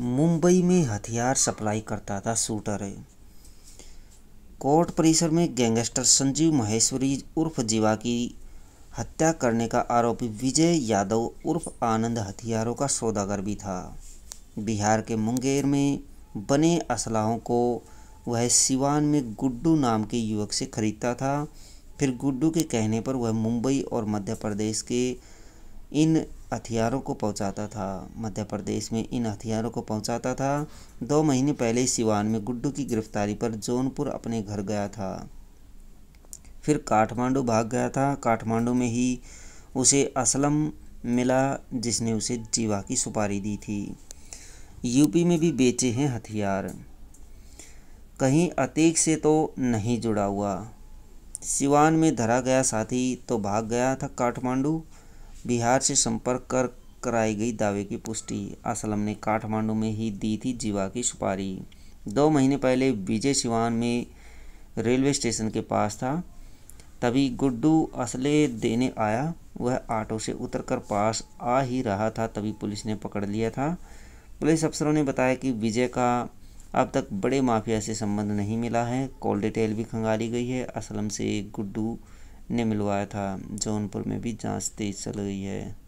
मुंबई में हथियार सप्लाई करता था शूटर है कोर्ट परिसर में गैंगस्टर संजीव महेश्वरी उर्फ जीवा की हत्या करने का आरोपी विजय यादव उर्फ आनंद हथियारों का सौदागर भी था बिहार के मुंगेर में बने असलाहों को वह सिवान में गुड्डू नाम के युवक से खरीदता था फिर गुड्डू के कहने पर वह मुंबई और मध्य प्रदेश के इन हथियारों को पहुंचाता था मध्य प्रदेश में इन हथियारों को पहुंचाता था दो महीने पहले सिवान में गुड्डू की गिरफ्तारी पर जौनपुर अपने घर गया था फिर काठमांडू भाग गया था काठमांडू में ही उसे असलम मिला जिसने उसे जीवा की सुपारी दी थी यूपी में भी बेचे हैं हथियार कहीं अतीक से तो नहीं जुड़ा हुआ सिवान में धरा गया साथी तो भाग गया था काठमांडू बिहार से संपर्क कर कराई गई दावे की पुष्टि असलम ने काठमांडू में ही दी थी जीवा की सुपारी दो महीने पहले विजय सिवान में रेलवे स्टेशन के पास था तभी गुड्डू असले देने आया वह ऑटो से उतरकर पास आ ही रहा था तभी पुलिस ने पकड़ लिया था पुलिस अफसरों ने बताया कि विजय का अब तक बड़े माफिया से संबंध नहीं मिला है कॉल डिटेल भी खंगाली गई है असलम से गुड्डू ने मिलवाया था जौनपुर में भी जाँच तेज चल रही है